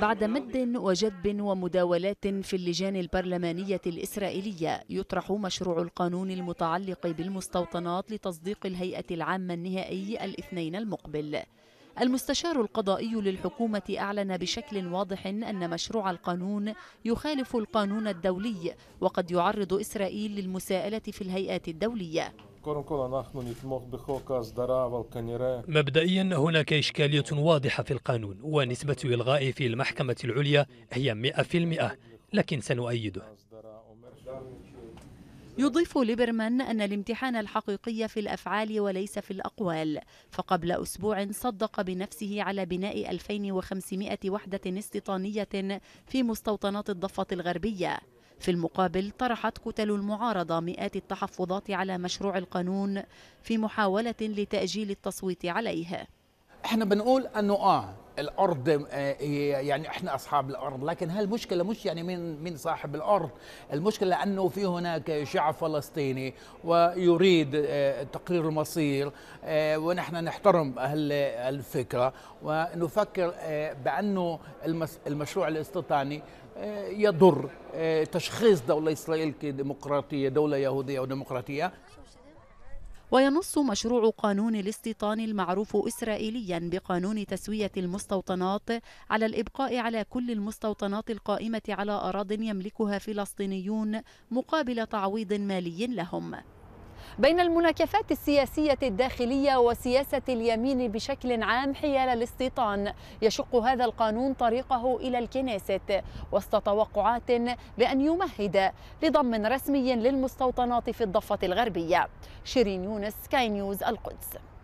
بعد مد وجذب ومداولات في اللجان البرلمانية الإسرائيلية يطرح مشروع القانون المتعلق بالمستوطنات لتصديق الهيئة العامة النهائي الاثنين المقبل المستشار القضائي للحكومة أعلن بشكل واضح أن مشروع القانون يخالف القانون الدولي وقد يعرض إسرائيل للمساءلة في الهيئات الدولية مبدئيا هناك إشكالية واضحة في القانون ونسبة إلغائه في المحكمة العليا هي 100% لكن سنؤيده يضيف ليبرمان أن الامتحان الحقيقي في الأفعال وليس في الأقوال فقبل أسبوع صدق بنفسه على بناء 2500 وحدة استيطانية في مستوطنات الضفة الغربية في المقابل طرحت كتل المعارضة مئات التحفظات على مشروع القانون في محاولة لتأجيل التصويت عليه احنا بنقول انه اه الارض آه، يعني احنا اصحاب الارض لكن هالمشكله مش يعني من من صاحب الارض المشكله انه في هناك شعب فلسطيني ويريد آه، تقرير المصير آه، ونحن نحترم الفكره ونفكر بانه المشروع الاستيطاني يضر تشخيص دوله اسرائيل كديمقراطيه دوله يهوديه وديمقراطيه وينص مشروع قانون الاستيطان المعروف إسرائيليا بقانون تسوية المستوطنات على الإبقاء على كل المستوطنات القائمة على أراض يملكها فلسطينيون مقابل تعويض مالي لهم بين المناكفات السياسية الداخلية وسياسة اليمين بشكل عام حيال الاستيطان يشق هذا القانون طريقه إلى الكنيست وسط توقعات بأن يمهد لضم رسمي للمستوطنات في الضفة الغربية شيرين يونس كاي نيوز القدس